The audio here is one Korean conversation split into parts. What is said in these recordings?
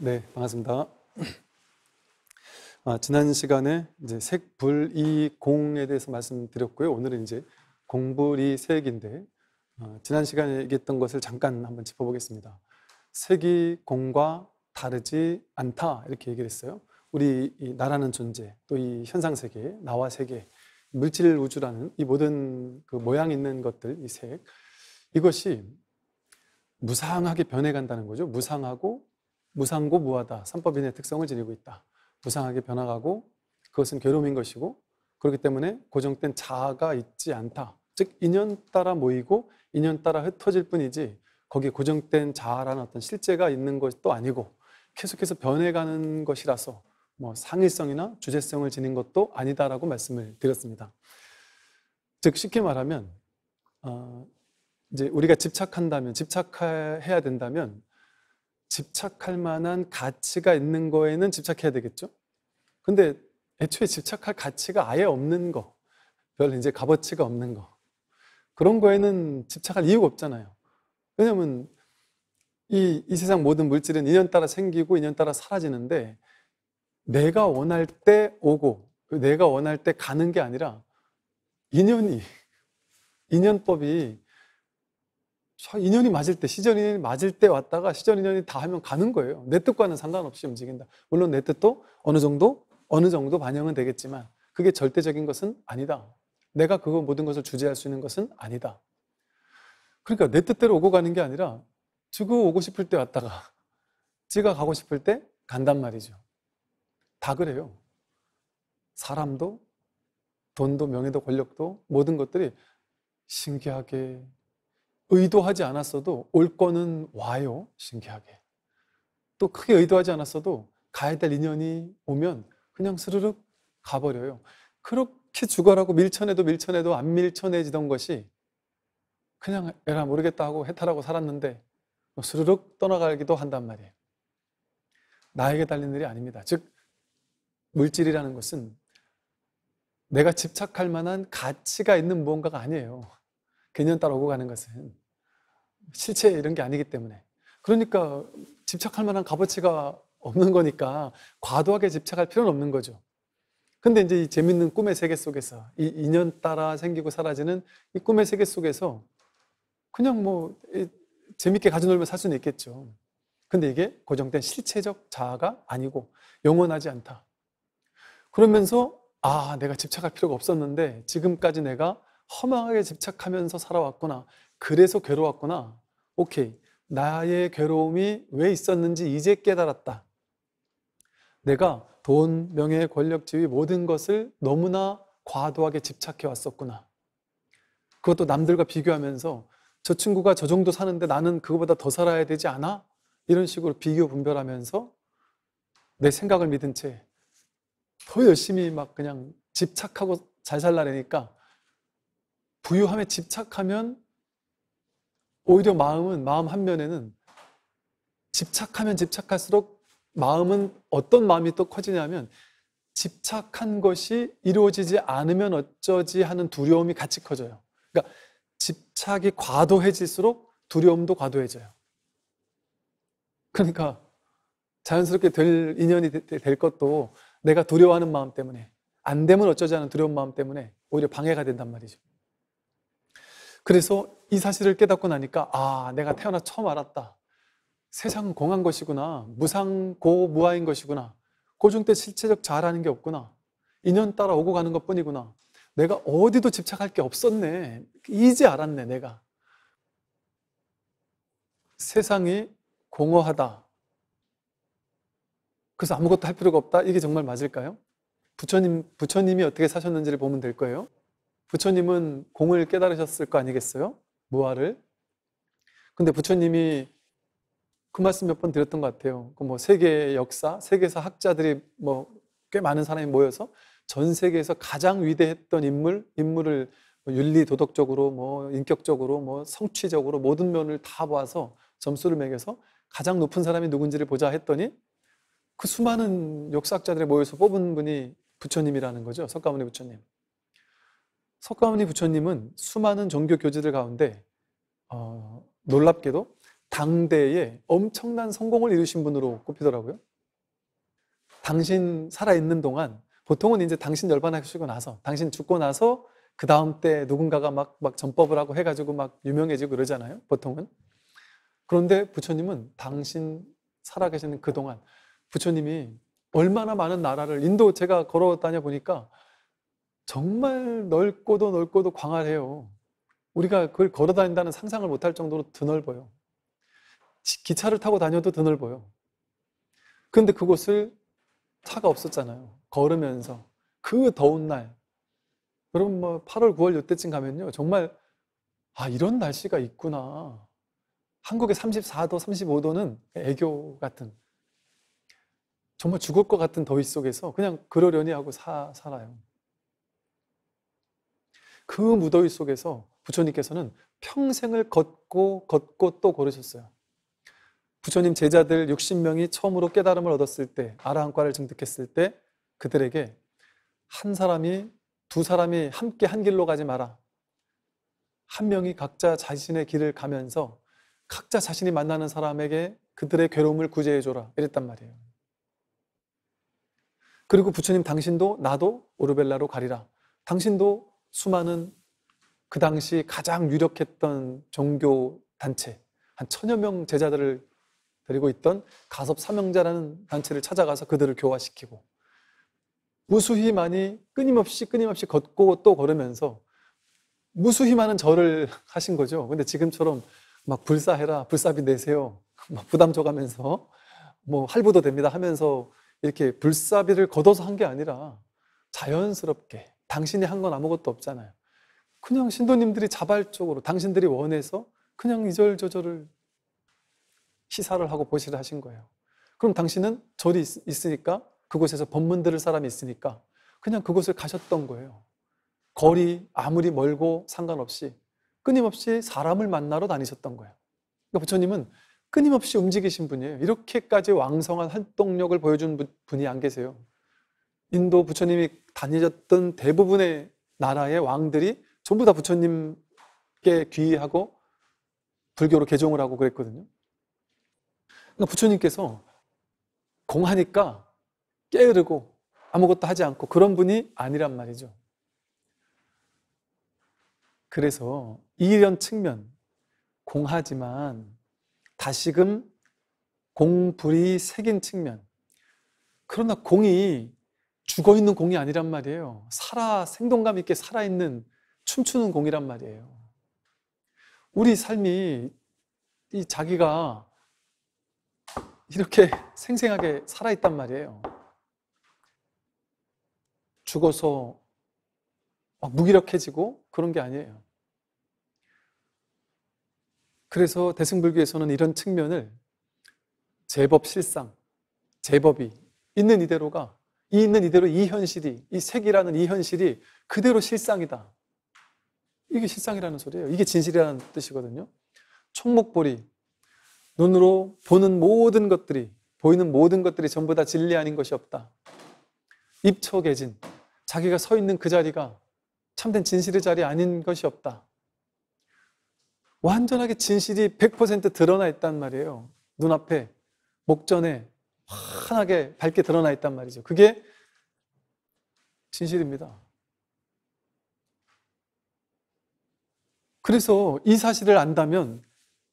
네, 반갑습니다. 아, 지난 시간에 이제 색불이공에 대해서 말씀드렸고요. 오늘은 이제 공불이색인데 아, 지난 시간에 얘기했던 것을 잠깐 한번 짚어보겠습니다. 색이 공과 다르지 않다 이렇게 얘기를 했어요. 우리 나라는 존재, 또 이 현상 세계, 나와 세계, 물질 우주라는 이 모든 그 모양 있는 것들, 이 색, 이것이 무상하게 변해간다는 거죠. 무상하고 무상고 무하다. 삼법인의 특성을 지니고 있다. 무상하게 변화가고 그것은 괴로움인 것이고 그렇기 때문에 고정된 자아가 있지 않다. 즉 인연 따라 모이고 인연 따라 흩어질 뿐이지 거기에 고정된 자아라는 어떤 실제가 있는 것도 아니고 계속해서 변해가는 것이라서 뭐 상일성이나 주제성을 지닌 것도 아니다라고 말씀을 드렸습니다. 즉 쉽게 말하면 어, 이제 우리가 집착한다면 집착해야 된다면 집착할 만한 가치가 있는 거에는 집착해야 되겠죠? 근데 애초에 집착할 가치가 아예 없는 거, 별 이제 값어치가 없는 거, 그런 거에는 집착할 이유가 없잖아요. 왜냐면 이, 이 세상 모든 물질은 인연 따라 생기고 인연 따라 사라지는데 내가 원할 때 오고 그 내가 원할 때 가는 게 아니라 인연이, 인연법이 인연이 맞을 때, 시전 이 맞을 때 왔다가 시전 인연이 다 하면 가는 거예요. 내 뜻과는 상관없이 움직인다. 물론 내 뜻도 어느 정도, 어느 정도 반영은 되겠지만 그게 절대적인 것은 아니다. 내가 그거 모든 것을 주재할 수 있는 것은 아니다. 그러니까 내 뜻대로 오고 가는 게 아니라 지가 오고 싶을 때 왔다가 지가 가고 싶을 때 간단 말이죠. 다 그래요. 사람도, 돈도, 명예도, 권력도 모든 것들이 신기하게 의도하지 않았어도 올 거는 와요. 신기하게. 또 크게 의도하지 않았어도 가야 될 인연이 오면 그냥 스르륵 가버려요. 그렇게 죽어라고 밀쳐내도 밀쳐내도 안 밀쳐내지던 것이 그냥 에라 모르겠다 하고 해탈하고 살았는데 스르륵 떠나가기도 한단 말이에요. 나에게 달린 일이 아닙니다. 즉, 물질이라는 것은 내가 집착할 만한 가치가 있는 무언가가 아니에요. 개념 따라 오고 가는 것은. 실체 이런 게 아니기 때문에. 그러니까 집착할 만한 값어치가 없는 거니까 과도하게 집착할 필요는 없는 거죠. 근데 이제 이 재밌는 꿈의 세계 속에서 이 인연 따라 생기고 사라지는 이 꿈의 세계 속에서 그냥 뭐 재밌게 가져 놀면 살 수는 있겠죠. 근데 이게 고정된 실체적 자아가 아니고 영원하지 않다. 그러면서 아, 내가 집착할 필요가 없었는데 지금까지 내가 허망하게 집착하면서 살아왔구나. 그래서 괴로웠구나. 오케이. 나의 괴로움이 왜 있었는지 이제 깨달았다. 내가 돈, 명예, 권력, 지위 모든 것을 너무나 과도하게 집착해 왔었구나. 그것도 남들과 비교하면서 저 친구가 저 정도 사는데 나는 그거보다 더 살아야 되지 않아? 이런 식으로 비교 분별하면서 내 생각을 믿은 채 더 열심히 막 그냥 집착하고 잘 살라니까 부유함에 집착하면 오히려 마음은 마음 한면에는 집착하면 집착할수록 마음은 어떤 마음이 또 커지냐면 집착한 것이 이루어지지 않으면 어쩌지 하는 두려움이 같이 커져요. 그러니까 집착이 과도해질수록 두려움도 과도해져요. 그러니까 자연스럽게 될 인연이 될 것도 내가 두려워하는 마음 때문에 안 되면 어쩌지 하는 두려운 마음 때문에 오히려 방해가 된단 말이죠. 그래서 이 사실을 깨닫고 나니까 아 내가 태어나 처음 알았다. 세상은 공한 것이구나. 무상고 무아인 것이구나. 고중 때 실체적 자아라는 게 없구나. 인연 따라 오고 가는 것 뿐이구나. 내가 어디도 집착할 게 없었네. 이제 알았네 내가. 세상이 공허하다. 그래서 아무것도 할 필요가 없다. 이게 정말 맞을까요? 부처님 부처님이 어떻게 사셨는지를 보면 될 거예요. 부처님은 공을 깨달으셨을 거 아니겠어요? 무아를. 근데 부처님이 그 말씀 몇 번 드렸던 것 같아요. 그뭐 세계 역사, 세계에서 학자들이 뭐 꽤 많은 사람이 모여서 전 세계에서 가장 위대했던 인물, 인물을 뭐 윤리 도덕적으로 뭐 인격적으로 뭐 성취적으로 모든 면을 다 봐서 점수를 매겨서 가장 높은 사람이 누군지를 보자 했더니 그 수많은 역사학자들이 모여서 뽑은 분이 부처님이라는 거죠. 석가모니 부처님. 석가모니 부처님은 수많은 종교 교지들 가운데 어, 놀랍게도 당대에 엄청난 성공을 이루신 분으로 꼽히더라고요. 당신 살아있는 동안 보통은 이제 당신 열반하시고 나서 당신 죽고 나서 그 다음 때 누군가가 막, 막 전법을 하고 해가지고 막 유명해지고 그러잖아요. 보통은. 그런데 부처님은 당신 살아계시는 그동안 부처님이 얼마나 많은 나라를 인도 제가 걸어 다녀 보니까 정말 넓고도 넓고도 광활해요. 우리가 그걸 걸어 다닌다는 상상을 못할 정도로 드넓어요. 기차를 타고 다녀도 드넓어요. 근데 그곳을 차가 없었잖아요. 걸으면서. 그 더운 날. 여러분, 뭐, 8월, 9월 요때쯤 가면요. 정말, 아, 이런 날씨가 있구나. 한국의 34도, 35도는 애교 같은. 정말 죽을 것 같은 더위 속에서 그냥 그러려니 하고 사, 살아요. 그 무더위 속에서 부처님께서는 평생을 걷고 걷고 또 걸으셨어요. 부처님 제자들 60명이 처음으로 깨달음을 얻었을 때, 아라한과를 증득했을 때 그들에게 한 사람이 두 사람이 함께 한 길로 가지 마라. 한 명이 각자 자신의 길을 가면서 각자 자신이 만나는 사람에게 그들의 괴로움을 구제해 줘라. 이랬단 말이에요. 그리고 부처님 당신도 나도 오르벨라로 가리라. 당신도 수많은 그 당시 가장 유력했던 종교 단체 한 천여 명 제자들을 데리고 있던 가섭 사명자라는 단체를 찾아가서 그들을 교화시키고 무수히 많이 끊임없이 끊임없이 걷고 또 걸으면서 무수히 많은 절을 하신 거죠. 근데 지금처럼 막 불사해라, 불사비 내세요. 막 부담 줘가면서 뭐 할부도 됩니다 하면서 이렇게 불사비를 걷어서 한 게 아니라 자연스럽게 당신이 한 건 아무것도 없잖아요. 그냥 신도님들이 자발적으로 당신들이 원해서 그냥 이절저절을 시사를 하고 보시를 하신 거예요. 그럼 당신은 절이 있으니까 그곳에서 법문 들을 사람이 있으니까 그냥 그곳을 가셨던 거예요. 거리 아무리 멀고 상관없이 끊임없이 사람을 만나러 다니셨던 거예요. 그러니까 부처님은 끊임없이 움직이신 분이에요. 이렇게까지 왕성한 활동력을 보여준 분이 안 계세요. 인도 부처님이 다니셨던 대부분의 나라의 왕들이 전부 다 부처님께 귀의하고 불교로 개종을 하고 그랬거든요. 그러니까 부처님께서 공하니까 깨르고 아무것도 하지 않고 그런 분이 아니란 말이죠. 그래서 이런 측면, 공하지만 다시금 공불이 새긴 측면. 그러나 공이 죽어 있는 공이 아니란 말이에요. 살아 생동감 있게 살아 있는 춤추는 공이란 말이에요. 우리 삶이 이 자기가 이렇게 생생하게 살아 있단 말이에요. 죽어서 막 무기력해지고 그런 게 아니에요. 그래서 대승불교에서는 이런 측면을 제법 실상, 제법이 있는 이대로가 이 있는 이대로 이 현실이, 이 색이라는 이 현실이 그대로 실상이다. 이게 실상이라는 소리예요. 이게 진실이라는 뜻이거든요. 총목보리. 눈으로 보는 모든 것들이, 보이는 모든 것들이 전부 다 진리 아닌 것이 없다. 입초개진. 자기가 서 있는 그 자리가 참된 진실의 자리 아닌 것이 없다. 완전하게 진실이 100% 드러나 있단 말이에요. 눈앞에, 목전에, 환하게 밝게 드러나 있단 말이죠. 그게 진실입니다. 그래서 이 사실을 안다면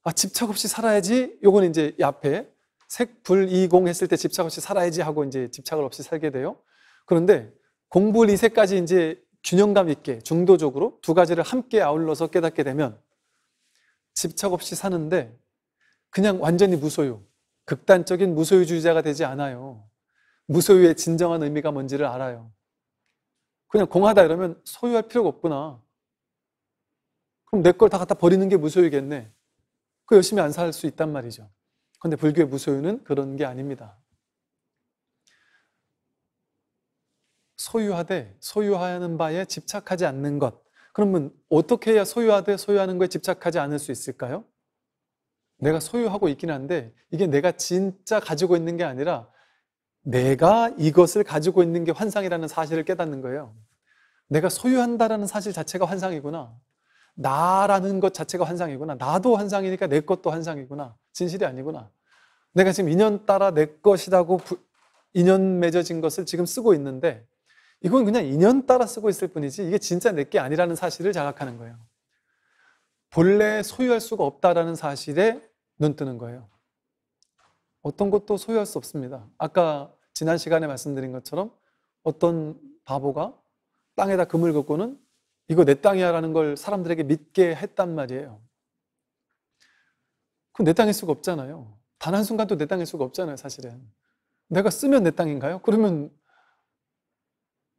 아, 집착 없이 살아야지. 요건 이제 앞에 색불이공 했을 때 집착 없이 살아야지 하고 이제 집착을 없이 살게 돼요. 그런데 공불 이색까지 이제 균형감 있게 중도적으로 두 가지를 함께 아울러서 깨닫게 되면 집착 없이 사는데 그냥 완전히 무소유. 극단적인 무소유주의자가 되지 않아요. 무소유의 진정한 의미가 뭔지를 알아요. 그냥 공하다 이러면 소유할 필요가 없구나. 그럼 내 걸 다 갖다 버리는 게 무소유겠네. 그 열심히 안 살 수 있단 말이죠. 근데 불교의 무소유는 그런 게 아닙니다. 소유하되 소유하는 바에 집착하지 않는 것. 그러면 어떻게 해야 소유하되 소유하는 거에 집착하지 않을 수 있을까요? 내가 소유하고 있긴 한데 이게 내가 진짜 가지고 있는 게 아니라 내가 이것을 가지고 있는 게 환상이라는 사실을 깨닫는 거예요. 내가 소유한다라는 사실 자체가 환상이구나. 나라는 것 자체가 환상이구나. 나도 환상이니까 내 것도 환상이구나. 진실이 아니구나. 내가 지금 인연 따라 내 것이라고 부, 인연 맺어진 것을 지금 쓰고 있는데 이건 그냥 인연 따라 쓰고 있을 뿐이지 이게 진짜 내 게 아니라는 사실을 자각하는 거예요. 본래 소유할 수가 없다라는 사실에 눈 뜨는 거예요. 어떤 것도 소유할 수 없습니다. 아까 지난 시간에 말씀드린 것처럼 어떤 바보가 땅에다 금을 긋고는 이거 내 땅이야라는 걸 사람들에게 믿게 했단 말이에요. 그건 내 땅일 수가 없잖아요. 단 한순간도 내 땅일 수가 없잖아요, 사실은. 내가 쓰면 내 땅인가요? 그러면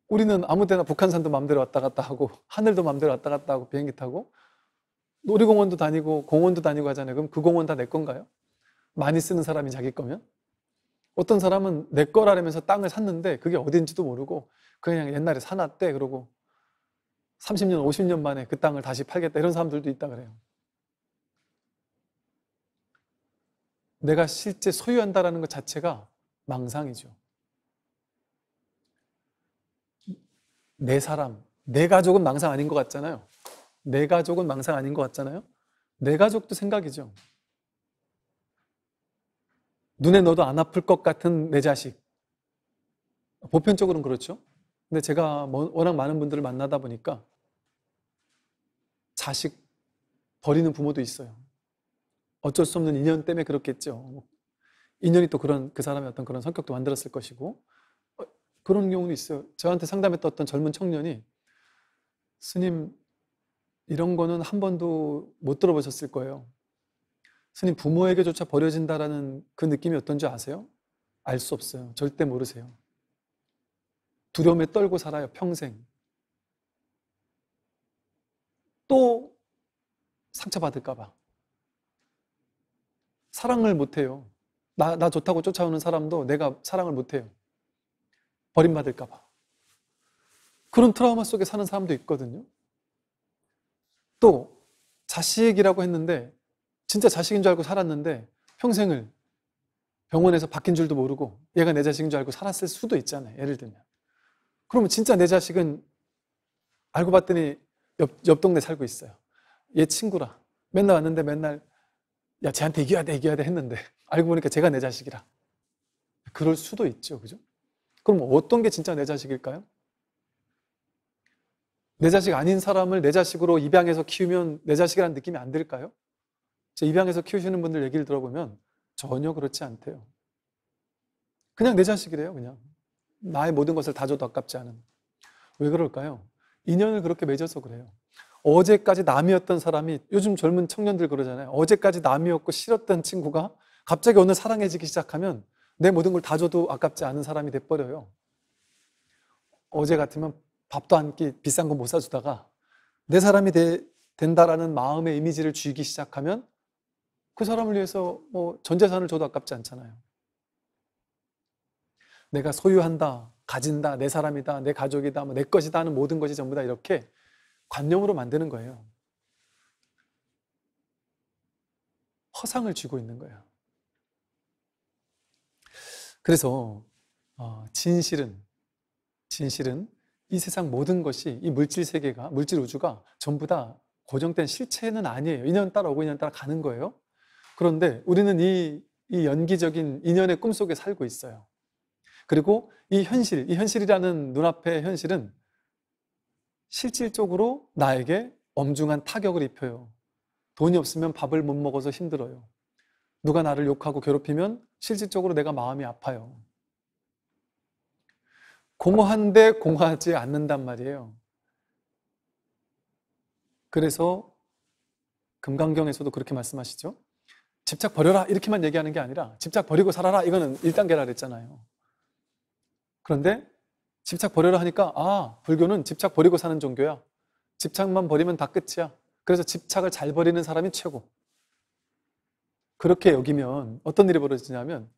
우리는 아무 데나 북한산도 마음대로 왔다 갔다 하고, 하늘도 마음대로 왔다 갔다 하고, 비행기 타고, 놀이공원도 다니고 공원도 다니고 하잖아요. 그럼 그 공원 다 내 건가요? 많이 쓰는 사람이 자기 거면? 어떤 사람은 내 거라면서 땅을 샀는데 그게 어딘지도 모르고 그냥 옛날에 사놨대 그러고 30년, 50년 만에 그 땅을 다시 팔겠다 이런 사람들도 있다 그래요. 내가 실제 소유한다라는 것 자체가 망상이죠. 내 사람, 내 가족은 망상 아닌 것 같잖아요. 내 가족은 망상 아닌 것 같잖아요? 내 가족도 생각이죠. 눈에 넣어도 안 아플 것 같은 내 자식. 보편적으로는 그렇죠. 근데 제가 뭐, 워낙 많은 분들을 만나다 보니까 자식 버리는 부모도 있어요. 어쩔 수 없는 인연 때문에 그렇겠죠. 인연이 또 그런 그 사람의 어떤 그런 성격도 만들었을 것이고 어, 그런 경우는 있어요. 저한테 상담했던 어떤 젊은 청년이 스님 이런 거는 한 번도 못 들어보셨을 거예요. 스님 부모에게조차 버려진다라는 그 느낌이 어떤지 아세요? 알 수 없어요. 절대 모르세요. 두려움에 떨고 살아요, 평생. 또 상처받을까봐. 사랑을 못해요. 나, 나 좋다고 쫓아오는 사람도 내가 사랑을 못해요. 버림받을까봐. 그런 트라우마 속에 사는 사람도 있거든요. 또 자식이라고 했는데 진짜 자식인 줄 알고 살았는데 평생을 병원에서 바뀐 줄도 모르고 얘가 내 자식인 줄 알고 살았을 수도 있잖아요. 예를 들면. 그러면 진짜 내 자식은 알고 봤더니 옆, 옆 동네 살고 있어요. 얘 친구라. 맨날 왔는데 맨날 야, 쟤한테 이겨야 돼, 이겨야 돼 했는데 알고 보니까 제가 내 자식이라. 그럴 수도 있죠. 그죠? 그럼 어떤 게 진짜 내 자식일까요? 내 자식 아닌 사람을 내 자식으로 입양해서 키우면 내 자식이라는 느낌이 안 들까요? 입양해서 키우시는 분들 얘기를 들어보면 전혀 그렇지 않대요. 그냥 내 자식이래요, 그냥. 나의 모든 것을 다 줘도 아깝지 않은. 왜 그럴까요? 인연을 그렇게 맺어서 그래요. 어제까지 남이었던 사람이 요즘 젊은 청년들 그러잖아요. 어제까지 남이었고 싫었던 친구가 갑자기 오늘 사랑해지기 시작하면 내 모든 걸 다 줘도 아깝지 않은 사람이 돼버려요. 어제 같으면 밥도 안 끼, 비싼 거 못 사주다가 내 사람이 되, 된다라는 마음의 이미지를 쥐기 시작하면 그 사람을 위해서 뭐 전 재산을 줘도 아깝지 않잖아요. 내가 소유한다, 가진다, 내 사람이다, 내 가족이다, 뭐 내 것이다 하는 모든 것이 전부 다 이렇게 관념으로 만드는 거예요. 허상을 쥐고 있는 거예요. 그래서 어, 진실은 진실은 이 세상 모든 것이 이 물질 세계가 물질 우주가 전부 다 고정된 실체는 아니에요. 인연 따라 오고 인연 따라 가는 거예요. 그런데 우리는 이, 이 연기적인 인연의 꿈 속에 살고 있어요. 그리고 이 현실, 이 현실이라는 눈앞의 현실은 실질적으로 나에게 엄중한 타격을 입혀요. 돈이 없으면 밥을 못 먹어서 힘들어요. 누가 나를 욕하고 괴롭히면 실질적으로 내가 마음이 아파요. 공허한데 공허하지 않는단 말이에요. 그래서 금강경에서도 그렇게 말씀하시죠. 집착 버려라 이렇게만 얘기하는 게 아니라 집착 버리고 살아라 이거는 1단계라 그랬잖아요. 그런데 집착 버려라 하니까 아 불교는 집착 버리고 사는 종교야. 집착만 버리면 다 끝이야. 그래서 집착을 잘 버리는 사람이 최고. 그렇게 여기면 어떤 일이 벌어지냐면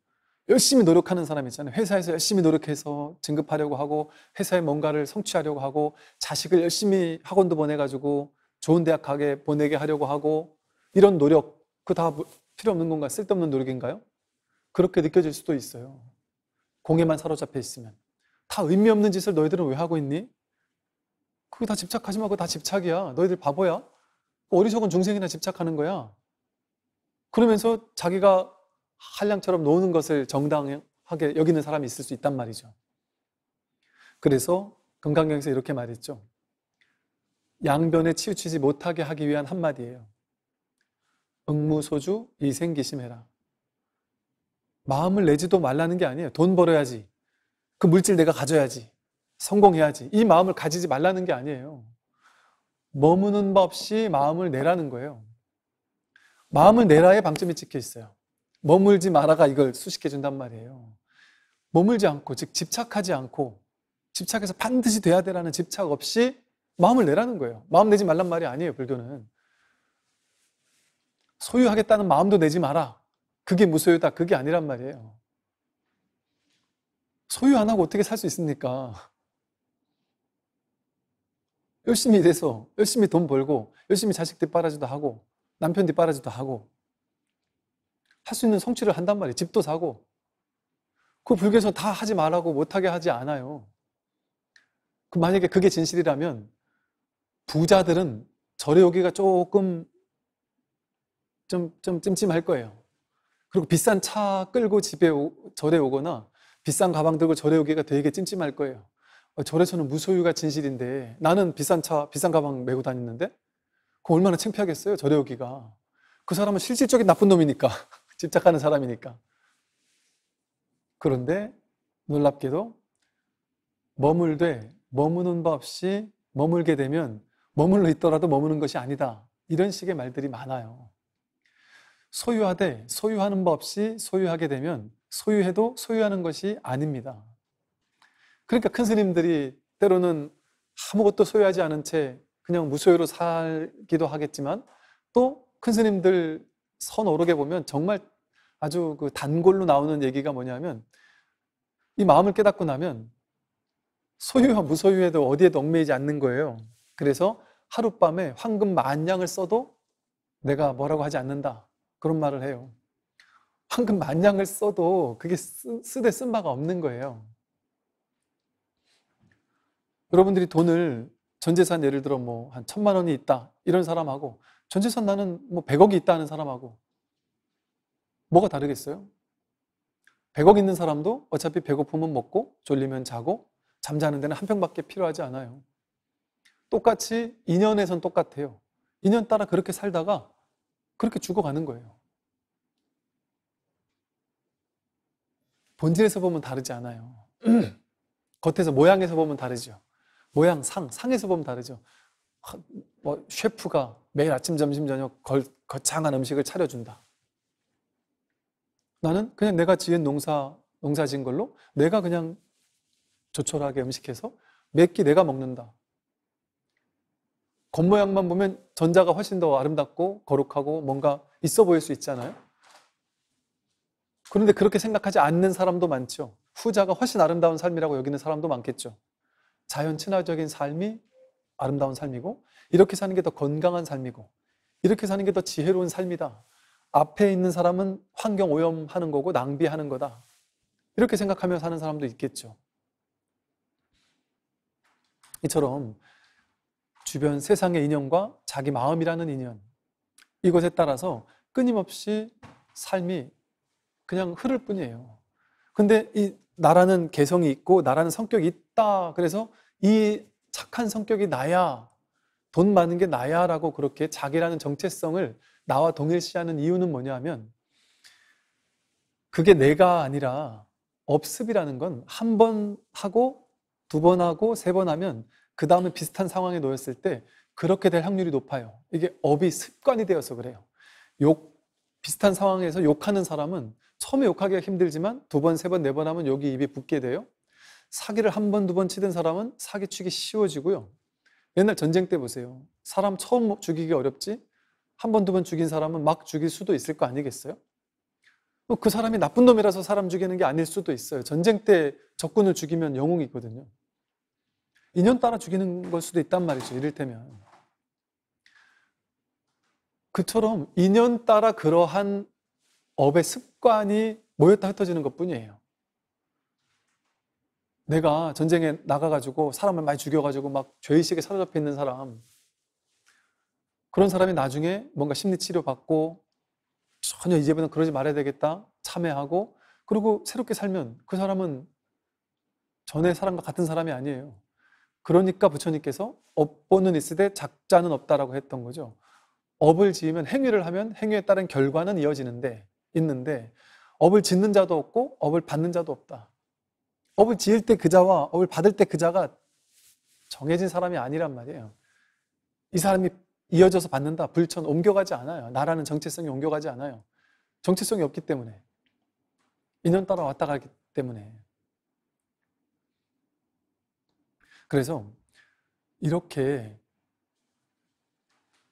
열심히 노력하는 사람 있잖아요. 회사에서 열심히 노력해서 진급하려고 하고 회사에 뭔가를 성취하려고 하고 자식을 열심히 학원도 보내가지고 좋은 대학 가게 보내게 하려고 하고 이런 노력 그다 뭐, 필요 없는 건가 요 쓸데없는 노력인가요? 그렇게 느껴질 수도 있어요. 공에만 사로잡혀 있으면 다 의미 없는 짓을 너희들은 왜 하고 있니? 그거 다 집착하지 말고 다 집착이야. 너희들 바보야. 어리석은 중생이나 집착하는 거야. 그러면서 자기가 한량처럼 노는 것을 정당하게 여기는 사람이 있을 수 있단 말이죠. 그래서 금강경에서 이렇게 말했죠. 양변에 치우치지 못하게 하기 위한 한마디예요. 응무소주 이생기심해라. 마음을 내지도 말라는 게 아니에요. 돈 벌어야지. 그 물질 내가 가져야지. 성공해야지. 이 마음을 가지지 말라는 게 아니에요. 머무는 법 없이 마음을 내라는 거예요. 마음을 내라의 방점이 찍혀 있어요. 머물지 마라가 이걸 수식해 준단 말이에요. 머물지 않고 즉 집착하지 않고 집착해서 반드시 돼야 되라는 집착 없이 마음을 내라는 거예요. 마음 내지 말란 말이 아니에요, 불교는. 소유하겠다는 마음도 내지 마라. 그게 무소유다. 그게 아니란 말이에요. 소유 안 하고 어떻게 살 수 있습니까? 열심히 일해서, 열심히 돈 벌고, 열심히 자식 뒷바라지도 하고, 남편 뒷바라지도 하고, 할수 있는 성취를 한단 말이에요. 집도 사고. 그 불교에서 다 하지 말라고 못하게 하지 않아요. 그 만약에 그게 진실이라면 부자들은 절에 오기가 조금 좀, 좀 찜찜할 거예요. 그리고 비싼 차 끌고 집에 오, 절에 오거나 비싼 가방 들고 절에 오기가 되게 찜찜할 거예요. 아, 절에서는 무소유가 진실인데 나는 비싼 차, 비싼 가방 메고 다니는데 그 얼마나 창피하겠어요, 절에 오기가. 그 사람은 실질적인 나쁜 놈이니까. 집착하는 사람이니까. 그런데 놀랍게도 머물되 머무는 바 없이 머물게 되면 머물러 있더라도 머무는 것이 아니다. 이런 식의 말들이 많아요. 소유하되 소유하는 바 없이 소유하게 되면 소유해도 소유하는 것이 아닙니다. 그러니까 큰 스님들이 때로는 아무것도 소유하지 않은 채 그냥 무소유로 살기도 하겠지만 또 큰 스님들 선 오르게 보면 정말 아주 그 단골로 나오는 얘기가 뭐냐면 이 마음을 깨닫고 나면 소유와 무소유에도 어디에도 얽매이지 않는 거예요. 그래서 하룻밤에 황금 만냥을 써도 내가 뭐라고 하지 않는다. 그런 말을 해요. 황금 만냥을 써도 그게 쓰, 쓰되 쓴 바가 없는 거예요. 여러분들이 돈을 전 재산 예를 들어 뭐 한 천만 원이 있다. 이런 사람하고 전재산 나는 뭐 100억이 있다 는 사람하고 뭐가 다르겠어요? 100억 있는 사람도 어차피 배고픔은 먹고 졸리면 자고 잠자는 데는 한 평밖에 필요하지 않아요. 똑같이 인연에선 똑같아요. 인연 따라 그렇게 살다가 그렇게 죽어가는 거예요. 본질에서 보면 다르지 않아요. 겉에서 모양에서 보면 다르죠. 모양, 상, 상에서 보면 다르죠. 뭐 셰프가 매일 아침, 점심, 저녁 걸, 거창한 음식을 차려준다. 나는 그냥 내가 지은 농사, 농사 지은 걸로 내가 그냥 조촐하게 음식해서 몇 끼 내가 먹는다. 겉모양만 보면 전자가 훨씬 더 아름답고 거룩하고 뭔가 있어 보일 수 있잖아요. 그런데 그렇게 생각하지 않는 사람도 많죠. 후자가 훨씬 아름다운 삶이라고 여기는 사람도 많겠죠. 자연 친화적인 삶이 아름다운 삶이고 이렇게 사는 게 더 건강한 삶이고 이렇게 사는 게 더 지혜로운 삶이다. 앞에 있는 사람은 환경 오염하는 거고 낭비하는 거다. 이렇게 생각하며 사는 사람도 있겠죠. 이처럼 주변 세상의 인연과 자기 마음이라는 인연 이것에 따라서 끊임없이 삶이 그냥 흐를 뿐이에요. 근데 이 나라는 개성이 있고 나라는 성격이 있다. 그래서 이 착한 성격이 나야, 돈 많은 게 나야라고 그렇게 자기라는 정체성을 나와 동일시하는 이유는 뭐냐 하면 그게 내가 아니라 업습이라는 건 한 번 하고 두 번 하고 세 번 하면 그 다음에 비슷한 상황에 놓였을 때 그렇게 될 확률이 높아요. 이게 업이 습관이 되어서 그래요. 욕, 비슷한 상황에서 욕하는 사람은 처음에 욕하기가 힘들지만 두 번, 세 번, 네 번 하면 여기 입이 붙게 돼요. 사기를 한 번, 두 번 치던 사람은 사기치기 쉬워지고요. 옛날 전쟁 때 보세요. 사람 처음 죽이기 어렵지? 한 번, 두 번 죽인 사람은 막 죽일 수도 있을 거 아니겠어요? 뭐 그 사람이 나쁜 놈이라서 사람 죽이는 게 아닐 수도 있어요. 전쟁 때 적군을 죽이면 영웅이거든요. 인연 따라 죽이는 걸 수도 있단 말이죠. 이를테면. 그처럼 인연 따라 그러한 업의 습관이 모였다 흩어지는 것 뿐이에요. 내가 전쟁에 나가가지고 사람을 많이 죽여가지고 막 죄의식에 사로잡혀 있는 사람. 그런 사람이 나중에 뭔가 심리치료 받고 전혀 이제부터는 그러지 말아야 되겠다. 참회하고 그리고 새롭게 살면 그 사람은 전에 사람과 같은 사람이 아니에요. 그러니까 부처님께서 업보는 있으되 작자는 없다라고 했던 거죠. 업을 지으면 행위를 하면 행위에 따른 결과는 이어지는데 있는데 업을 짓는 자도 없고 업을 받는 자도 없다. 업을 지을 때 그자와 업을 받을 때 그자가 정해진 사람이 아니란 말이에요. 이 사람이 이어져서 받는다. 불천 옮겨가지 않아요. 나라는 정체성이 옮겨가지 않아요. 정체성이 없기 때문에. 인연 따라 왔다 가기 때문에. 그래서 이렇게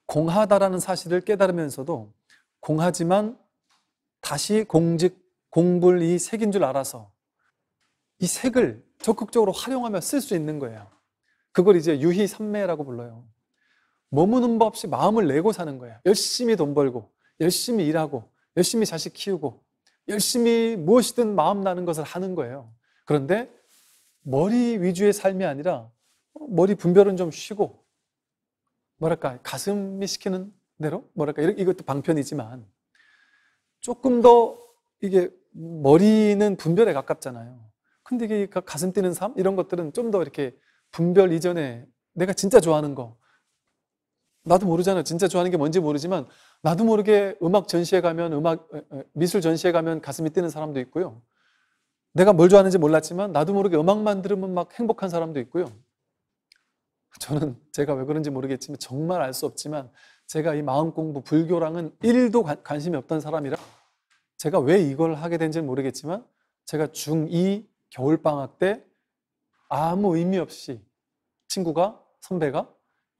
공하다라는 사실을 깨달으면서도 공하지만 다시 공직, 공불이 색인 줄 알아서 이 색을 적극적으로 활용하며 쓸 수 있는 거예요. 그걸 이제 유희 삼매라고 불러요. 머무는 법 없이 마음을 내고 사는 거예요. 열심히 돈 벌고, 열심히 일하고, 열심히 자식 키우고, 열심히 무엇이든 마음 나는 것을 하는 거예요. 그런데 머리 위주의 삶이 아니라 머리 분별은 좀 쉬고, 뭐랄까, 가슴이 시키는 대로? 뭐랄까, 이것도 방편이지만, 조금 더 이게 머리는 분별에 가깝잖아요. 근데 이게 가슴 뛰는 삶 이런 것들은 좀 더 이렇게 분별 이전에 내가 진짜 좋아하는 거 나도 모르잖아. 진짜 좋아하는 게 뭔지 모르지만 나도 모르게 음악 전시회 가면 음악 미술 전시회 가면 가슴이 뛰는 사람도 있고요. 내가 뭘 좋아하는지 몰랐지만 나도 모르게 음악만 들으면 막 행복한 사람도 있고요. 저는 제가 왜 그런지 모르겠지만 정말 알 수 없지만 제가 이 마음 공부 불교랑은 1도 관심이 없던 사람이라 제가 왜 이걸 하게 된지는 모르겠지만 제가 중2 겨울방학 때 아무 의미 없이 친구가, 선배가,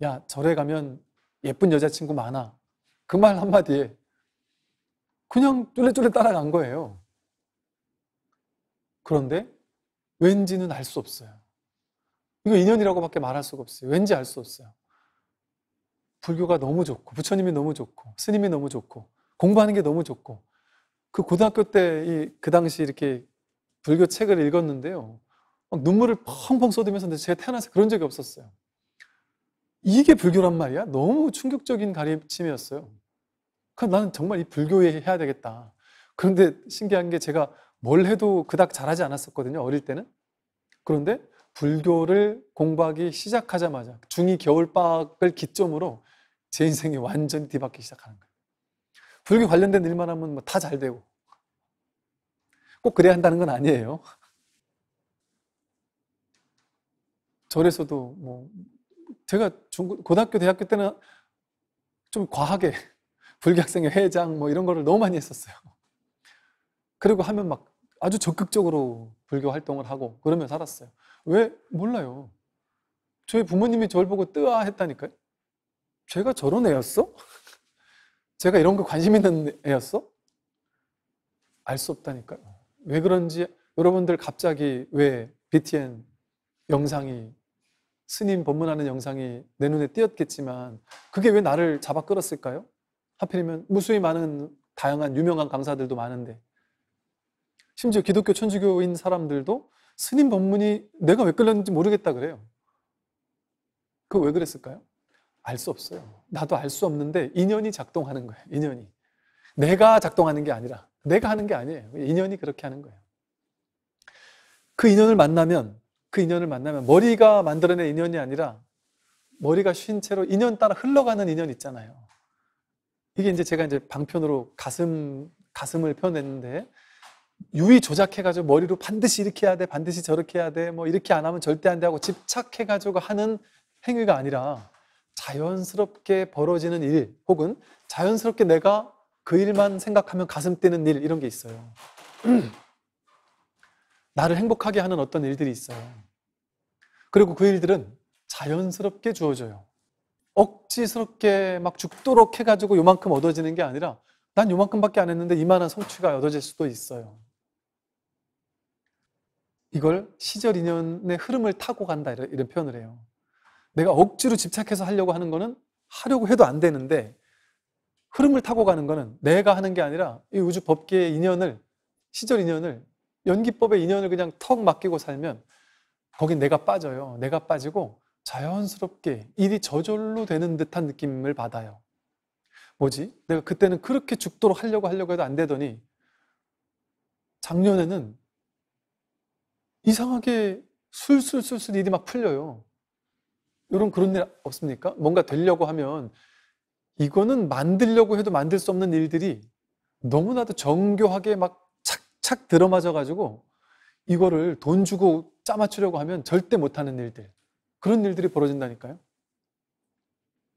야, 절에 가면 예쁜 여자친구 많아. 그 말 한마디에 그냥 쫄래쫄래 따라간 거예요. 그런데 왠지는 알 수 없어요. 이거 인연이라고밖에 말할 수가 없어요. 왠지 알 수 없어요. 불교가 너무 좋고, 부처님이 너무 좋고, 스님이 너무 좋고, 공부하는 게 너무 좋고, 그 고등학교 때, 그 당시 이렇게 불교 책을 읽었는데요. 눈물을 펑펑 쏟으면서 근데 제가 태어나서 그런 적이 없었어요. 이게 불교란 말이야? 너무 충격적인 가르침이었어요. 그럼 나는 정말 이 불교에 해야 되겠다. 그런데 신기한 게 제가 뭘 해도 그닥 잘하지 않았었거든요. 어릴 때는. 그런데 불교를 공부하기 시작하자마자 중2 겨울박을 기점으로 제 인생이 완전히 뒤바뀌기 시작하는 거예요. 불교 관련된 일만 하면 뭐다잘 되고 꼭 그래야 한다는 건 아니에요. 절에서도뭐 제가 중고, 고등학교 대학교 때는 좀 과하게 불교학생회 회장 뭐 이런 거를 너무 많이 했었어요. 그리고 하면 막 아주 적극적으로 불교 활동을 하고 그러며 살았어요. 왜 몰라요. 저희 부모님이 저를 보고 뜨아 했다니까요. 제가 저런 애였어? 제가 이런 거 관심 있는 애였어? 알 수 없다니까요. 왜 그런지 여러분들 갑자기 왜 BTN 영상이 스님 법문하는 영상이 내 눈에 띄었겠지만 그게 왜 나를 잡아 끌었을까요? 하필이면 무수히 많은 다양한 유명한 강사들도 많은데 심지어 기독교 천주교인 사람들도 스님 법문이 내가 왜 끌렸는지 모르겠다 그래요. 그왜 그랬을까요? 알 수 없어요. 나도 알 수 없는데 인연이 작동하는 거예요. 인연이. 내가 작동하는 게 아니라 내가 하는 게 아니에요. 인연이 그렇게 하는 거예요. 그 인연을 만나면 그 인연을 만나면 머리가 만들어낸 인연이 아니라 머리가 쉰 채로 인연 따라 흘러가는 인연 있잖아요. 이게 이제 제가 이제 방편으로 가슴 가슴을 펴냈는데 유의 조작해가지고 머리로 반드시 이렇게 해야 돼, 반드시 저렇게 해야 돼, 뭐 이렇게 안 하면 절대 안 돼 하고 집착해가지고 하는 행위가 아니라 자연스럽게 벌어지는 일 혹은 자연스럽게 내가 그 일만 생각하면 가슴 뛰는 일 이런 게 있어요. 나를 행복하게 하는 어떤 일들이 있어요. 그리고 그 일들은 자연스럽게 주어져요. 억지스럽게 막 죽도록 해가지고 요만큼 얻어지는 게 아니라 난 요만큼밖에 안 했는데 이만한 성취가 얻어질 수도 있어요. 이걸 시절 인연의 흐름을 타고 간다 이런, 이런 표현을 해요. 내가 억지로 집착해서 하려고 하는 거는 하려고 해도 안 되는데 흐름을 타고 가는 거는 내가 하는 게 아니라 이 우주 법계의 인연을 시절 인연을 연기법의 인연을 그냥 턱 맡기고 살면 거긴 내가 빠져요. 내가 빠지고 자연스럽게 일이 저절로 되는 듯한 느낌을 받아요. 뭐지? 내가 그때는 그렇게 죽도록 하려고 하려고 해도 안 되더니 작년에는 이상하게 술술술술 일이 막 풀려요. 이런 그런 일 없습니까? 뭔가 되려고 하면 이거는 만들려고 해도 만들 수 없는 일들이 너무나도 정교하게 막 착착 들어맞아 가지고 이거를 돈 주고 짜맞추려고 하면 절대 못하는 일들 그런 일들이 벌어진다니까요.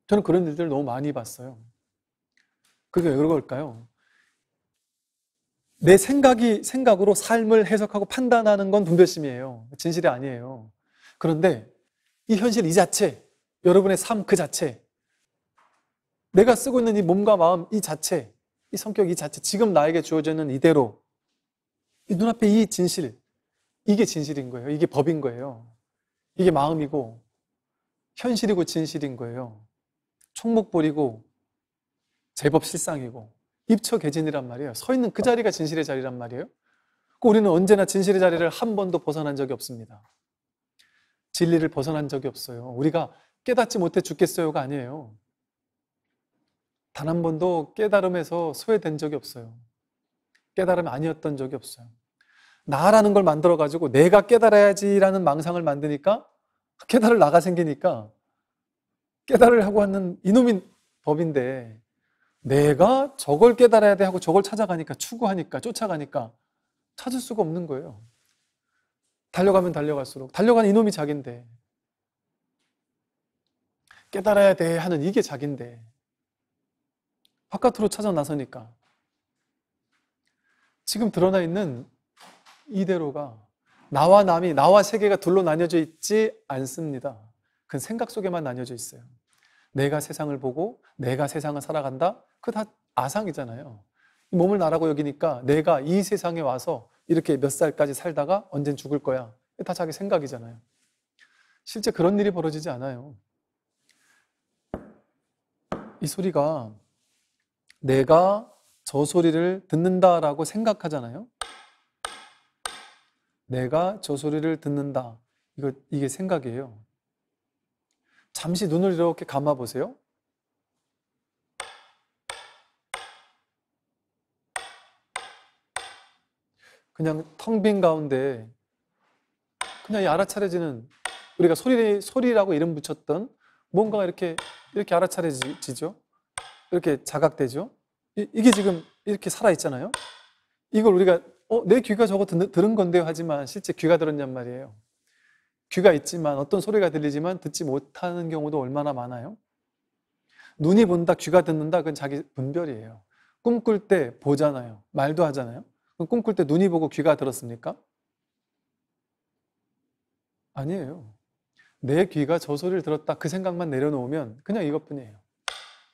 저는 그런 일들을 너무 많이 봤어요. 그게 왜 그럴까요? 내 생각이 생각으로 삶을 해석하고 판단하는 건 분별심이에요. 진실이 아니에요. 그런데 이 현실 이 자체, 여러분의 삶 그 자체, 내가 쓰고 있는 이 몸과 마음 이 자체, 이 성격 이 자체, 지금 나에게 주어져 있는 이대로, 이 눈앞에 이 진실, 이게 진실인 거예요. 이게 법인 거예요. 이게 마음이고, 현실이고 진실인 거예요. 총목벌이고, 제법 실상이고, 입처 개진이란 말이에요. 서 있는 그 자리가 진실의 자리란 말이에요. 그 우리는 언제나 진실의 자리를 한 번도 벗어난 적이 없습니다. 진리를 벗어난 적이 없어요. 우리가 깨닫지 못해 죽겠어요가 아니에요. 단한 번도 깨달음에서 소외된 적이 없어요. 깨달음이 아니었던 적이 없어요. 나라는 걸 만들어 가지고 내가 깨달아야지라는 망상을 만드니까 깨달을 나가 생기니까 깨달을하고 하는 이놈인 법인데 내가 저걸 깨달아야 돼 하고 저걸 찾아가니까 추구하니까 쫓아가니까 찾을 수가 없는 거예요. 달려가면 달려갈수록 달려가는 이놈이 자기인데 깨달아야 돼 하는 이게 자기인데 바깥으로 찾아 나서니까 지금 드러나 있는 이대로가 나와 남이 나와 세계가 둘로 나뉘어져 있지 않습니다. 그 생각 속에만 나뉘어져 있어요. 내가 세상을 보고 내가 세상을 살아간다. 그 다 아상이잖아요. 몸을 나라고 여기니까 내가 이 세상에 와서 이렇게 몇 살까지 살다가 언젠 죽을 거야. 다 자기 생각이잖아요. 실제 그런 일이 벌어지지 않아요. 이 소리가 내가 저 소리를 듣는다라고 생각하잖아요. 내가 저 소리를 듣는다. 이거 이게 생각이에요. 잠시 눈을 이렇게 감아 보세요. 그냥 텅 빈 가운데 그냥 알아차려지는 우리가 소리 소리라고 이름 붙였던 뭔가 이렇게 이렇게 알아차려지죠. 이렇게 자각되죠. 이, 게 지금 이렇게 살아 있잖아요. 이걸 우리가 어, 내 귀가 저거 듣, 들은 건데요 하지만 실제 귀가 들었냔 말이에요. 귀가 있지만 어떤 소리가 들리지만 듣지 못하는 경우도 얼마나 많아요. 눈이 본다, 귀가 듣는다, 그건 자기 분별이에요. 꿈꿀 때 보잖아요. 말도 하잖아요. 꿈꿀 때 눈이 보고 귀가 들었습니까? 아니에요. 내 귀가 저 소리를 들었다 그 생각만 내려놓으면 그냥 이것뿐이에요.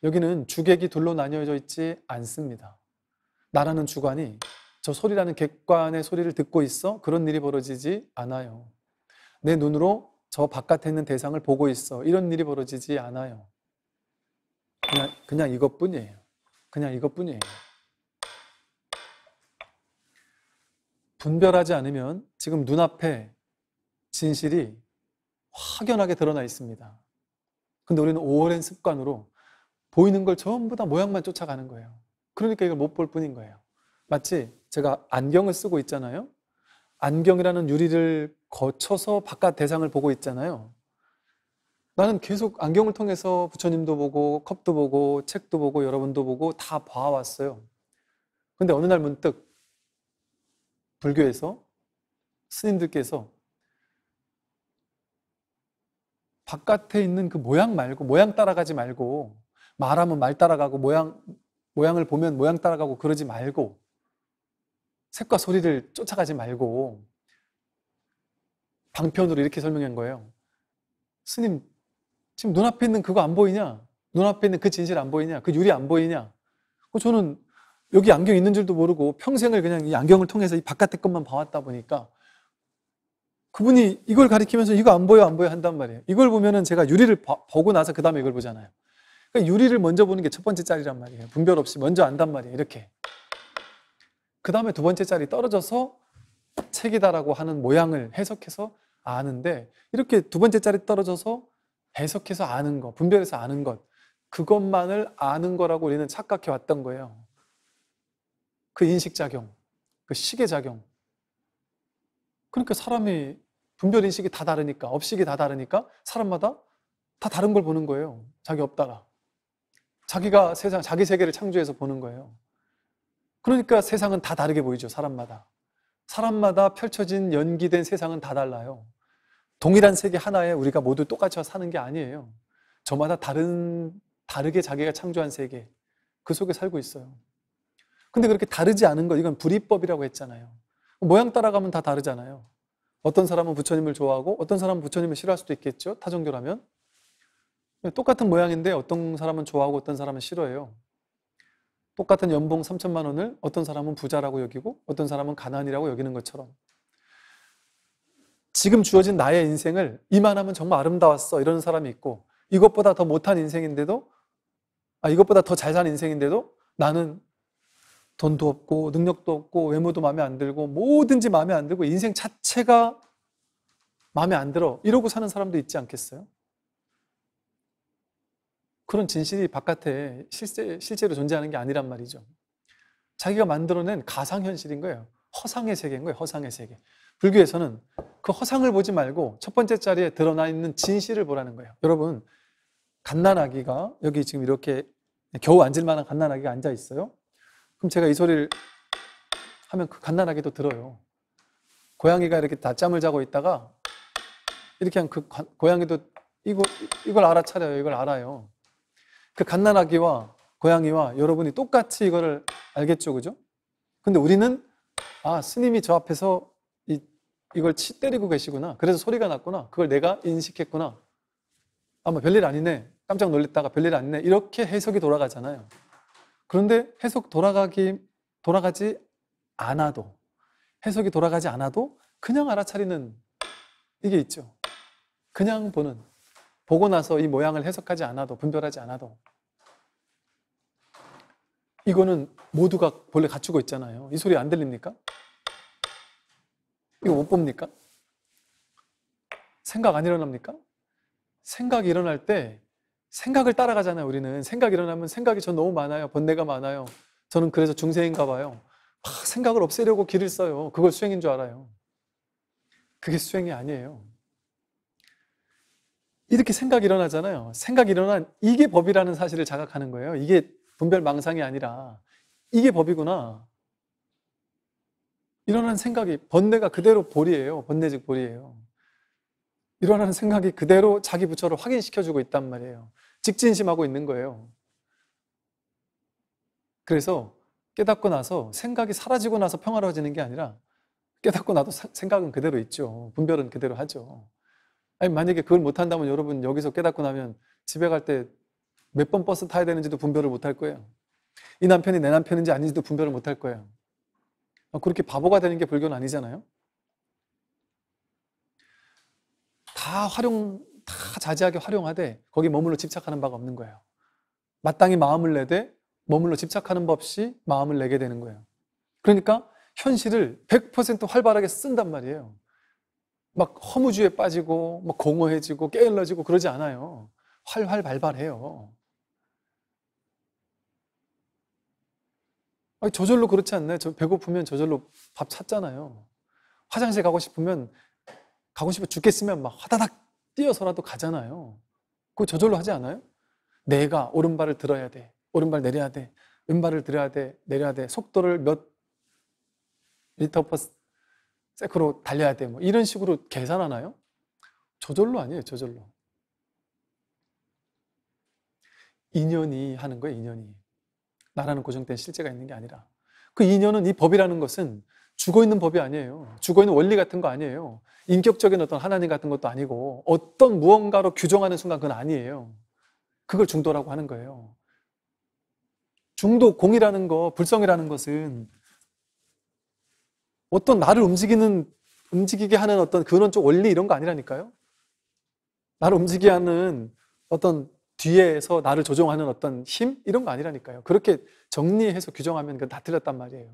여기는 주객이 둘로 나뉘어져 있지 않습니다. 나라는 주관이 저 소리라는 객관의 소리를 듣고 있어 그런 일이 벌어지지 않아요. 내 눈으로 저 바깥에 있는 대상을 보고 있어 이런 일이 벌어지지 않아요. 그냥, 그냥 이것뿐이에요. 그냥 이것뿐이에요. 분별하지 않으면 지금 눈앞에 진실이 확연하게 드러나 있습니다. 근데 우리는 오랜 습관으로 보이는 걸 전부 다 모양만 쫓아가는 거예요. 그러니까 이걸 못 볼 뿐인 거예요. 마치 제가 안경을 쓰고 있잖아요. 안경이라는 유리를 거쳐서 바깥 대상을 보고 있잖아요. 나는 계속 안경을 통해서 부처님도 보고 컵도 보고 책도 보고 여러분도 보고 다 봐왔어요. 근데 어느 날 문득 불교에서 스님들께서 바깥에 있는 그 모양 말고 모양 따라가지 말고 말하면 말 따라가고 모양, 모양을 보면 모양 따라가고 그러지 말고 색과 소리를 쫓아가지 말고 방편으로 이렇게 설명한 거예요. 스님, 지금 눈앞에 있는 그거 안 보이냐? 눈앞에 있는 그 진실 안 보이냐? 그 유리 안 보이냐? 어, 저는 여기 안경 있는 줄도 모르고 평생을 그냥 이 안경을 통해서 이 바깥의 것만 봐왔다 보니까 그분이 이걸 가리키면서 이거 안 보여 안 보여 한단 말이에요. 이걸 보면은 제가 유리를 봐, 보고 나서 그 다음에 이걸 보잖아요. 그러니까 유리를 먼저 보는 게 첫 번째 짤이란 말이에요. 분별 없이 먼저 안단 말이에요. 이렇게. 그 다음에 두 번째 짤이 떨어져서 책이다라고 하는 모양을 해석해서 아는데 이렇게 두 번째 짤이 떨어져서 해석해서 아는 것, 분별해서 아는 것, 그것만을 아는 거라고 우리는 착각해 왔던 거예요. 그 인식작용, 그 시계작용. 그러니까 사람이 분별인식이 다 다르니까, 업식이 다 다르니까 사람마다 다 다른 걸 보는 거예요. 자기 없다가 자기가 세상, 자기 세계를 창조해서 보는 거예요. 그러니까 세상은 다 다르게 보이죠, 사람마다. 사람마다 펼쳐진 연기된 세상은 다 달라요. 동일한 세계 하나에 우리가 모두 똑같이 사는 게 아니에요. 저마다 다른, 다르게 자기가 창조한 세계, 그 속에 살고 있어요. 근데 그렇게 다르지 않은 거, 이건 불이법이라고 했잖아요. 모양 따라가면 다 다르잖아요. 어떤 사람은 부처님을 좋아하고 어떤 사람은 부처님을 싫어할 수도 있겠죠. 타종교라면. 네, 똑같은 모양인데 어떤 사람은 좋아하고 어떤 사람은 싫어해요. 똑같은 연봉 3천만 원을 어떤 사람은 부자라고 여기고 어떤 사람은 가난이라고 여기는 것처럼 지금 주어진 나의 인생을 이만하면 정말 아름다웠어 이런 사람이 있고 이것보다 더 못한 인생인데도 아 이것보다 더 잘 사는 인생인데도 나는 돈도 없고 능력도 없고 외모도 마음에 안 들고 뭐든지 마음에 안 들고 인생 자체가 마음에 안 들어 이러고 사는 사람도 있지 않겠어요? 그런 진실이 바깥에 실제, 실제로 존재하는 게 아니란 말이죠. 자기가 만들어낸 가상현실인 거예요. 허상의 세계인 거예요. 허상의 세계. 불교에서는 그 허상을 보지 말고 첫 번째 자리에 드러나 있는 진실을 보라는 거예요. 여러분, 갓난아기가 여기 지금 이렇게 겨우 앉을 만한 갓난아기가 앉아 있어요. 그럼 제가 이 소리를 하면 그 갓난아기도 들어요. 고양이가 이렇게 낮잠을 자고 있다가 이렇게 하면 그 고양이도 이거, 이걸 알아차려요. 이걸 알아요. 그 갓난아기와 고양이와 여러분이 똑같이 이거를 알겠죠, 그죠? 근데 우리는 아 스님이 저 앞에서 이, 이걸 치 때리고 계시구나. 그래서 소리가 났구나. 그걸 내가 인식했구나. 아뭐 별일 아니네. 깜짝 놀랐다가 별일 아니네. 이렇게 해석이 돌아가잖아요. 그런데 해석 돌아가기 돌아가지 않아도 해석이 돌아가지 않아도 그냥 알아차리는 이게 있죠. 그냥 보는 보고 나서 이 모양을 해석하지 않아도 분별하지 않아도 이거는 모두가 본래 갖추고 있잖아요. 이 소리 안 들립니까? 이거 못 봅니까? 생각 안 일어납니까? 생각이 일어날 때 생각을 따라가잖아요, 우리는. 생각이 일어나면 생각이 전 너무 많아요. 번뇌가 많아요. 저는 그래서 중생인가 봐요. 막 아, 생각을 없애려고 길을 써요. 그걸 수행인 줄 알아요. 그게 수행이 아니에요. 이렇게 생각 이 일어나잖아요. 생각 이 일어난 이게 법이라는 사실을 자각하는 거예요. 이게 분별 망상이 아니라 이게 법이구나. 일어나는 생각이 번뇌가 그대로 볼이에요. 번뇌즉 볼이에요. 일어나는 생각이 그대로 자기 부처를 확인시켜주고 있단 말이에요. 직진심하고 있는 거예요. 그래서 깨닫고 나서 생각이 사라지고 나서 평화로워지는 게 아니라 깨닫고 나도 생각은 그대로 있죠. 분별은 그대로 하죠. 아니 만약에 그걸 못한다면 여러분 여기서 깨닫고 나면 집에 갈 때 몇 번 버스 타야 되는지도 분별을 못할 거예요. 이 남편이 내 남편인지 아닌지도 분별을 못할 거예요. 아, 그렇게 바보가 되는 게 불교는 아니잖아요. 다 활용, 다 자제하게 활용하되 거기 머물러 집착하는 바가 없는 거예요. 마땅히 마음을 내되 머물러 집착하는 법 없이 마음을 내게 되는 거예요. 그러니까 현실을 100% 활발하게 쓴단 말이에요. 막 허무주의에 빠지고 막 공허해지고 깨을러지고 그러지 않아요. 활활 발발해요. 아니, 저절로 그렇지 않나요? 저 배고프면 저절로 밥 찾잖아요. 화장실 가고 싶으면 가고 싶어 죽겠으면 막 화다닥 뛰어서라도 가잖아요. 그거 저절로 하지 않아요? 내가 오른발을 들어야 돼. 오른발 내려야 돼. 왼발을 들어야 돼. 내려야 돼. 속도를 몇 미터 퍼 세크로 달려야 돼. 뭐 이런 식으로 계산하나요? 저절로 아니에요, 저절로. 인연이 하는 거예요, 인연이. 나라는 고정된 실제가 있는 게 아니라. 그 인연은 이 법이라는 것은 죽어 있는 법이 아니에요. 죽어 있는 원리 같은 거 아니에요. 인격적인 어떤 하나님 같은 것도 아니고 어떤 무언가로 규정하는 순간 그건 아니에요. 그걸 중도라고 하는 거예요. 중도 공이라는 거, 불성이라는 것은 어떤 나를 움직이는, 움직이게 하는 어떤 근원적 원리 이런 거 아니라니까요? 나를 움직이게 하는 어떤 뒤에서 나를 조종하는 어떤 힘? 이런 거 아니라니까요. 그렇게 정리해서 규정하면 그 다 틀렸단 말이에요.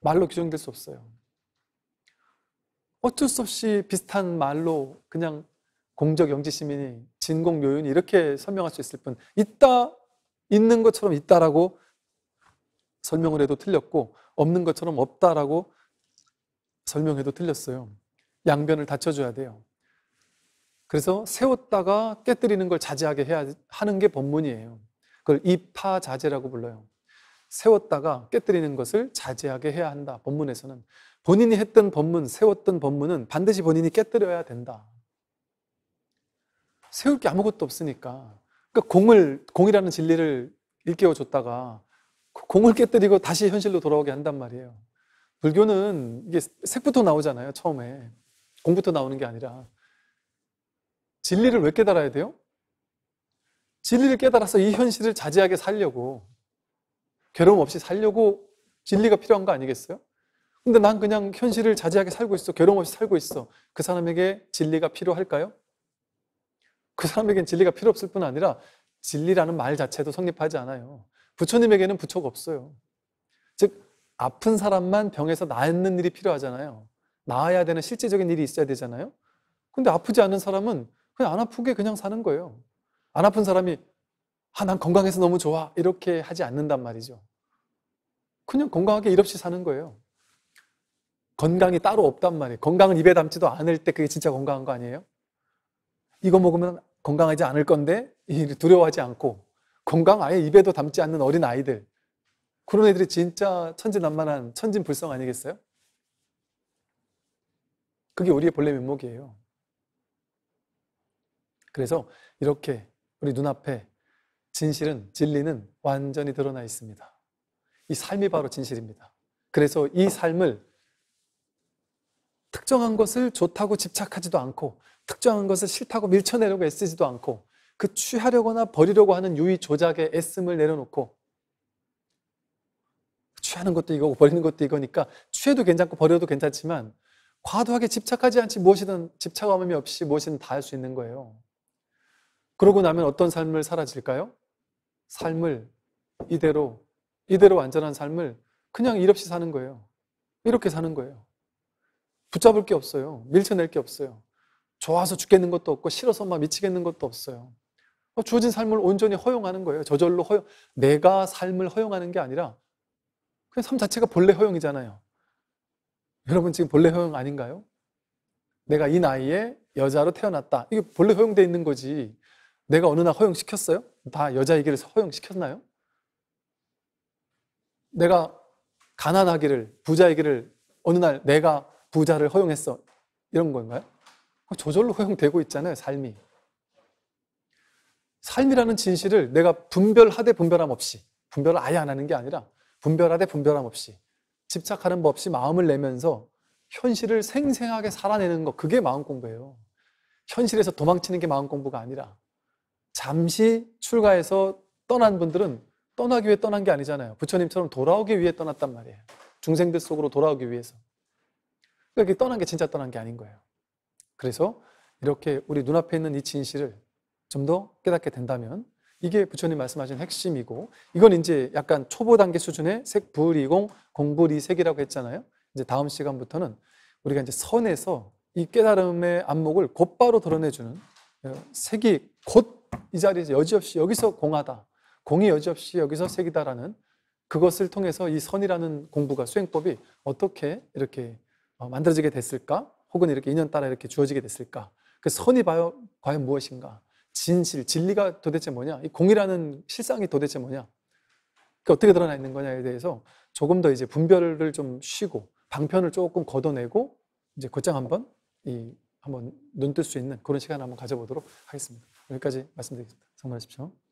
말로 규정될 수 없어요. 어쩔 수 없이 비슷한 말로 그냥 공적 영지 시민이 진공 요인이 이렇게 설명할 수 있을 뿐 있다 있는 것처럼 있다라고 설명을 해도 틀렸고 없는 것처럼 없다라고 설명해도 틀렸어요. 양변을 다쳐줘야 돼요. 그래서 세웠다가 깨뜨리는 걸 자제하게 해야 하는 게 법문이에요. 그걸 입파자제라고 불러요. 세웠다가 깨뜨리는 것을 자제하게 해야 한다. 법문에서는 본인이 했던 법문, 세웠던 법문은 반드시 본인이 깨뜨려야 된다. 세울 게 아무것도 없으니까. 그러니까 공을 공이라는 진리를 일깨워 줬다가 공을 깨뜨리고 다시 현실로 돌아오게 한단 말이에요. 불교는 이게 색부터 나오잖아요, 처음에. 공부터 나오는 게 아니라. 진리를 왜 깨달아야 돼요? 진리를 깨달아서 이 현실을 자제하게 살려고, 괴로움 없이 살려고 진리가 필요한 거 아니겠어요? 근데 난 그냥 현실을 자제하게 살고 있어. 괴로움 없이 살고 있어. 그 사람에게 진리가 필요할까요? 그 사람에겐 진리가 필요 없을 뿐 아니라 진리라는 말 자체도 성립하지 않아요. 부처님에게는 부처가 없어요. 즉, 아픈 사람만 병에서 낫는 일이 필요하잖아요. 나아야 되는 실제적인 일이 있어야 되잖아요. 근데 아프지 않은 사람은 그냥 안 아프게 그냥 사는 거예요. 안 아픈 사람이 아, 난 건강해서 너무 좋아. 이렇게 하지 않는단 말이죠. 그냥 건강하게 일 없이 사는 거예요. 건강이 따로 없단 말이에요. 건강을 입에 담지도 않을 때 그게 진짜 건강한 거 아니에요? 이거 먹으면 건강하지 않을 건데 두려워하지 않고 건강 아예 입에도 담지 않는 어린 아이들. 그런 애들이 진짜 천진난만한 천진불성 아니겠어요? 그게 우리의 본래 면목이에요. 그래서 이렇게 우리 눈앞에 진실은, 진리는 완전히 드러나 있습니다. 이 삶이 바로 진실입니다. 그래서 이 삶을 특정한 것을 좋다고 집착하지도 않고, 특정한 것을 싫다고 밀쳐내려고 애쓰지도 않고, 그 취하려거나 버리려고 하는 유의 조작의 애씀을 내려놓고 취하는 것도 이거고 버리는 것도 이거니까 취해도 괜찮고 버려도 괜찮지만 과도하게 집착하지 않지 무엇이든 집착함이 없이 무엇이든 다 할 수 있는 거예요. 그러고 나면 어떤 삶을 사라질까요 삶을 이대로 이대로 완전한 삶을 그냥 일 없이 사는 거예요. 이렇게 사는 거예요. 붙잡을 게 없어요. 밀쳐낼 게 없어요. 좋아서 죽겠는 것도 없고 싫어서 막 미치겠는 것도 없어요. 어, 주어진 삶을 온전히 허용하는 거예요. 저절로 허용, 내가 삶을 허용하는 게 아니라 그냥 삶 자체가 본래 허용이잖아요. 여러분 지금 본래 허용 아닌가요? 내가 이 나이에 여자로 태어났다. 이게 본래 허용돼 있는 거지. 내가 어느 날 허용시켰어요? 다여자에기를 허용시켰나요? 내가 가난하기를, 부자이기를 어느 날 내가 부자를 허용했어. 이런 건가요? 저절로 허용되고 있잖아요, 삶이. 삶이라는 진실을 내가 분별하되 분별함 없이 분별을 아예 안 하는 게 아니라 분별하되 분별함 없이 집착하는 법 없이 마음을 내면서 현실을 생생하게 살아내는 것 그게 마음 공부예요. 현실에서 도망치는 게 마음 공부가 아니라 잠시 출가해서 떠난 분들은 떠나기 위해 떠난 게 아니잖아요. 부처님처럼 돌아오기 위해 떠났단 말이에요. 중생들 속으로 돌아오기 위해서. 그러니 까 떠난 게 진짜 떠난 게 아닌 거예요. 그래서 이렇게 우리 눈앞에 있는 이 진실을 좀더 깨닫게 된다면 이게 부처님 말씀하신 핵심이고 이건 이제 약간 초보 단계 수준의 색불이공공불이색이라고 했잖아요. 이제 다음 시간부터는 우리가 이제 선에서 이 깨달음의 안목을 곧바로 드러내주는 어, 색이 곧 이 자리에서 여지없이 여기서 공하다 공이 여지없이 여기서 색이다라는 그것을 통해서 이 선이라는 공부가 수행법이 어떻게 이렇게 어, 만들어지게 됐을까 혹은 이렇게 인연 따라 이렇게 주어지게 됐을까 그 선이 과연 무엇인가 진실, 진리가 도대체 뭐냐? 이 공이라는 실상이 도대체 뭐냐? 그 어떻게 드러나 있는 거냐에 대해서 조금 더 이제 분별을 좀 쉬고 방편을 조금 걷어내고 이제 곧장 한번 이 한번 눈뜰수 있는 그런 시간 한번 가져보도록 하겠습니다. 여기까지 말씀드리겠습니다. 정말하십시오.